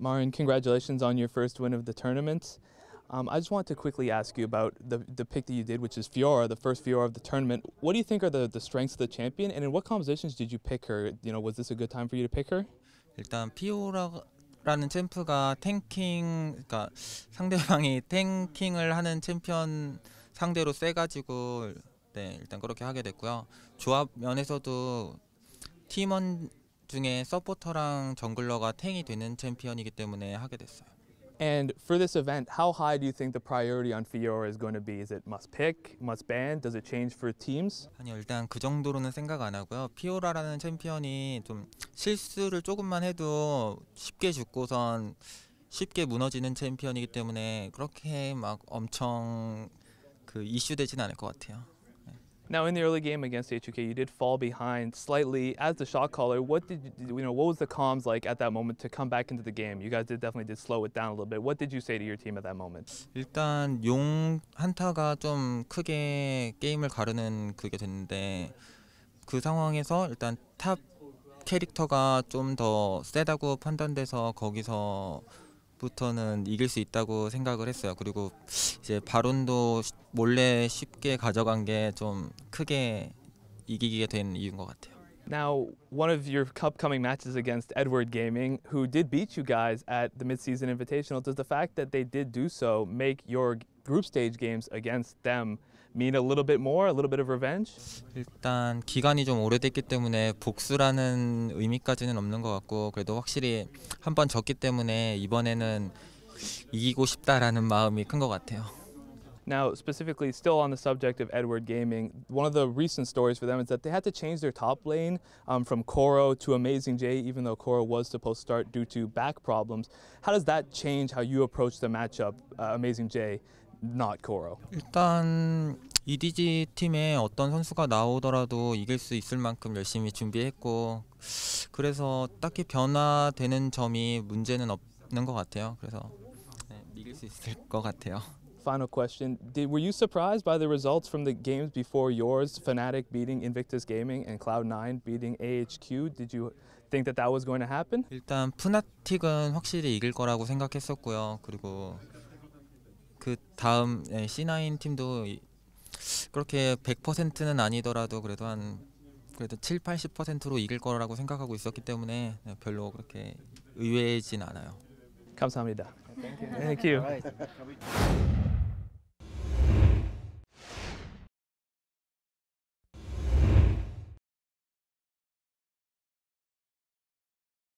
Marin, congratulations on your first win of the tournament. Um, I just want to quickly ask you about the, the pick that you did, which is Fiora, the first Fiora of the tournament. What do you think are the, the strengths of the champion, and in what compositions did you pick her? You know, was this a good time for you to pick her? 일단 피오라라는 챔프가 탱킹, 그러니까 상대방이 탱킹을 하는 챔피언 상대로 세가지고 네 일단 그렇게 하게 됐고요. 조합 면에서도 팀원 중에 서포터랑 정글러가 탱이 되는 챔피언이기 때문에 하게 됐어요. And for this event, how high do you think the priority on Fiora is going to be? Is it must pick, must ban? Does it change for teams? 아니 일단 그 정도로는 생각 안 하고요. 피오라라는 챔피언이 좀 실수를 조금만 해도 쉽게 죽고선 쉽게 무너지는 챔피언이기 때문에 그렇게 막 엄청 그 이슈 되진 않을 것 같아요. Now, in the early game against H2K, you did fall behind slightly as the shot caller. What did you, you know? What was the comms like at that moment to come back into the game? You guys did definitely did slow it down a little bit. What did you say to your team at that moment? 일단 용 한타가 좀 크게 게임을 가르는 그게 됐는데 그 상황에서 일단 탑 캐릭터가 좀더 세다고 판단돼서 거기서 부터는 이길 수 있다고 생각을 했어요. 그리고 이제 바론도 몰래 쉽게 가져간 게좀 크게 이기게 된 이유인 것 같아요. Now, one of your upcoming matches against Edward Gaming, who did beat you guys at the midseason invitational, does the fact that they did do so make your group stage games against them mean a little bit more, a little bit of revenge? 일단 기간이 좀 오래됐기 때문에 복수라는 의미까지는 없는 것 같고 그래도 확실히 졌기 때문에 이번에는 이기고 싶다라는 마음이 같아요. Now, specifically, still on the subject of Edward Gaming, one of the recent stories for them is that they had to change their top lane um, from Koro to Amazing Jay, even though Koro was supposed to start due to back problems. How does that change how you approach the matchup, uh, Amazing Jay not Coro. 일단 EDG 팀에 어떤 선수가 나오더라도 이길 수 있을 만큼 열심히 준비했고 그래서 딱히 변화되는 점이 문제는 없는 것 같아요. 그래서 네, 이길 수 있을 것 같아요. final question. Did, were you surprised by the results from the games before yours, Fnatic beating Invictus Gaming and Cloud9 beating AHQ? Did you think that that was going to happen? 일단 푸나틱은 확실히 이길 거라고 생각했었고요. 그리고 그 다음 네, 예, C9 팀도 그렇게 100%는 아니더라도 그래도 한 그래도 7, 80%로 이길 거라고 생각하고 있었기 때문에 네, 별로 그렇게 의외진 않아요. 감사합니다. 네, Thank you. Thank you.